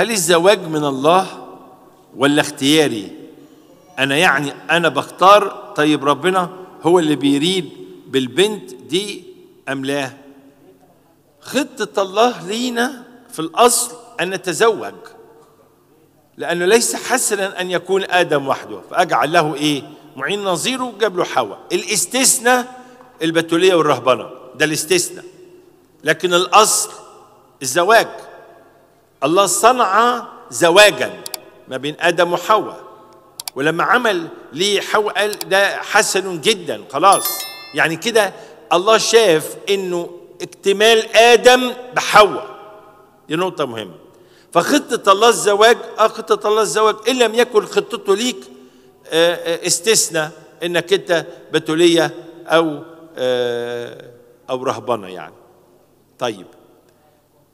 هل الزواج من الله ولا اختياري انا يعني انا بختار طيب ربنا هو اللي بيريد بالبنت دي ام لا خطه الله لينا في الاصل ان نتزوج لانه ليس حسنا ان يكون ادم وحده فاجعل له ايه معين نظيره جاب له حواء الاستثناء البتوليه والرهبنه ده الاستثناء لكن الاصل الزواج الله صنع زواجا ما بين ادم وحواء ولما عمل لي حواء قال ده حسن جدا خلاص يعني كده الله شاف انه اكتمال ادم بحواء دي نقطه مهمه فخطه الله الزواج اه خطه الله الزواج ان لم يكن خطته ليك آه، آه، استثنى انك انت بتوليه او آه، او رهبنه يعني طيب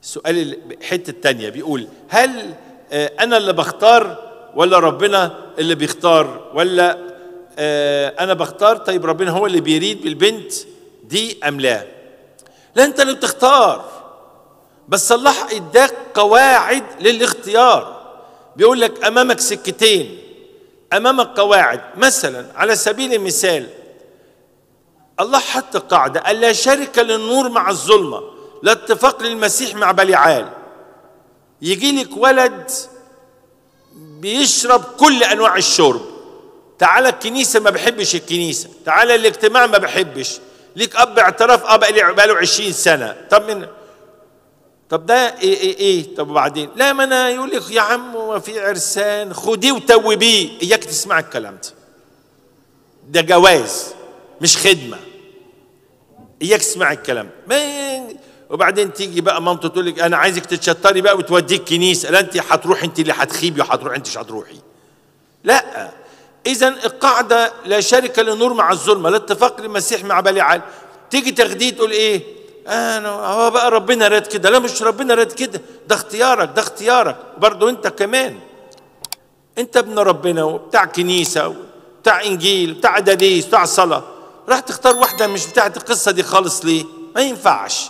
السؤال الحته الثانيه بيقول هل آه، انا اللي بختار ولا ربنا اللي بيختار ولا آه، انا بختار طيب ربنا هو اللي بيريد بالبنت دي ام لا لا انت اللي بتختار بس الله اداك قواعد للاختيار بيقول لك امامك سكتين امامك قواعد مثلا على سبيل المثال الله حط قاعده الا شركه للنور مع الظلمه لا اتفاق للمسيح مع بليعال يجي لك ولد بيشرب كل انواع الشرب تعالى الكنيسة ما بحبش الكنيسة تعالى الاجتماع ما بحبش ليك اب اعتراف اب بقى له 20 سنة طب من طب ده ايه ايه ايه طب وبعدين لا ما انا يقول لك يا عم هو في عرسان خديه وتوبيه اياك تسمع الكلام ده ده جواز مش خدمه اياك تسمع الكلام ما وبعدين تيجي بقى مامته تقول لك انا عايزك تتشطري بقى وتوديك كنيسه لا انت هتروحي انت اللي هتخيبي وهتروحي انت مش هتروحي لا اذا القاعده لا شركه للنور مع الظلمه لا اتفاق للمسيح مع بليعال تيجي تاخديه تقول ايه انا هو بقى ربنا راد كده لا مش ربنا راد كده ده اختيارك ده اختيارك برضه انت كمان انت ابن ربنا وبتاع كنيسه وبتاع انجيل بتاع اداليس بتاع صلاه راح تختار واحده مش بتاعت القصه دي خالص ليه ما ينفعش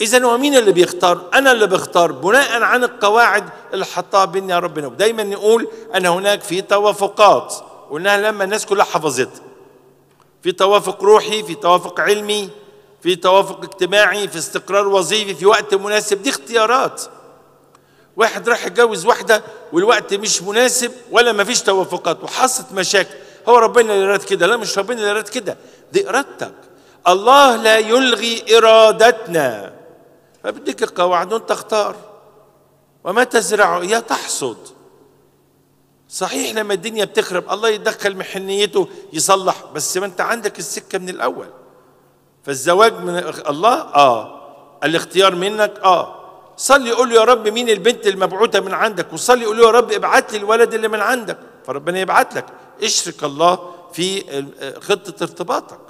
اذا ومين اللي بيختار انا اللي بختار بناء عن القواعد اللي حطها يا ربنا ودايما نقول ان هناك في توافقات قلناها لما الناس كلها حفظتها في توافق روحي في توافق علمي في توافق اجتماعي في استقرار وظيفي في وقت مناسب دي اختيارات واحد راح يتجوز واحدة والوقت مش مناسب ولا مفيش توافقات وحصلت مشاكل هو ربنا اللي راد كده لا مش ربنا اللي راد كده دي إرادتك الله لا يلغي إرادتنا فبدك القواعد تختار وما تزرع يا تحصد صحيح لما الدنيا بتخرب الله يتدخل محنيته يصلح بس ما انت عندك السكه من الاول فالزواج من الله اه الاختيار منك اه صلي قول يا رب مين البنت المبعوثه من عندك وصلي قول يا رب ابعت لي الولد اللي من عندك فربنا يبعت لك اشرك الله في خطه ارتباطك